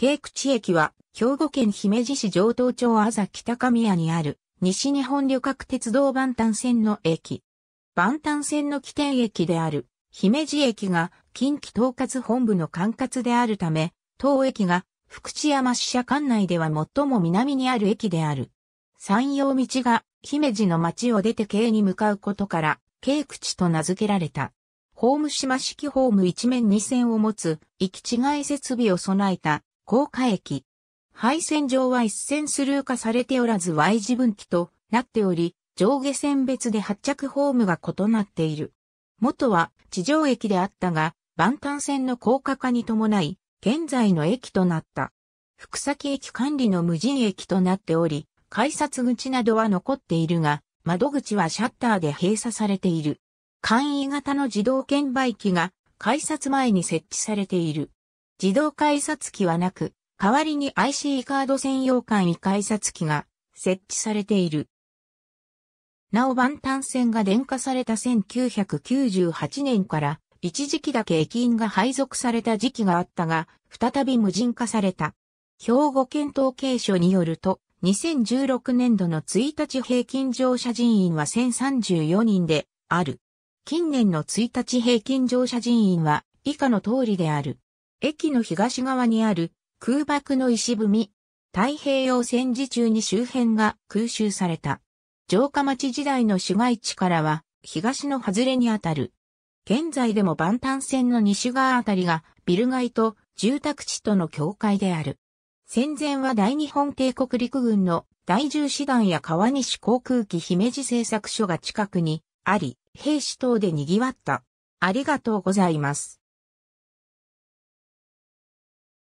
京口駅は、兵庫県姫路市城東町あざ北上谷にある、西日本旅客鉄道万端線の駅。万端線の起点駅である、姫路駅が近畿統括本部の管轄であるため、当駅が福知山支社管内では最も南にある駅である。山陽道が姫路の町を出て京に向かうことから、京口と名付けられた。ホーム島式ホーム一面二線を持つ、行き違い設備を備えた高架駅。配線上は一線スルー化されておらず Y 字分岐となっており、上下線別で発着ホームが異なっている。元は地上駅であったが、万端線の高架化に伴い、現在の駅となった。福崎駅管理の無人駅となっており、改札口などは残っているが、窓口はシャッターで閉鎖されている。簡易型の自動券売機が改札前に設置されている。自動改札機はなく、代わりに IC カード専用簡易改札機が設置されている。なお万端線が電化された1998年から一時期だけ駅員が配属された時期があったが、再び無人化された。兵庫県統計所によると、2016年度の1日平均乗車人員は1034人である。近年の1日平均乗車人員は以下の通りである。駅の東側にある空爆の石踏み、太平洋戦時中に周辺が空襲された。城下町時代の市街地からは東の外れにあたる。現在でも万端線の西側あたりがビル街と住宅地との境界である。戦前は大日本帝国陸軍の第十師団や川西航空機姫路製作所が近くにあり、兵士等で賑わった。ありがとうございます。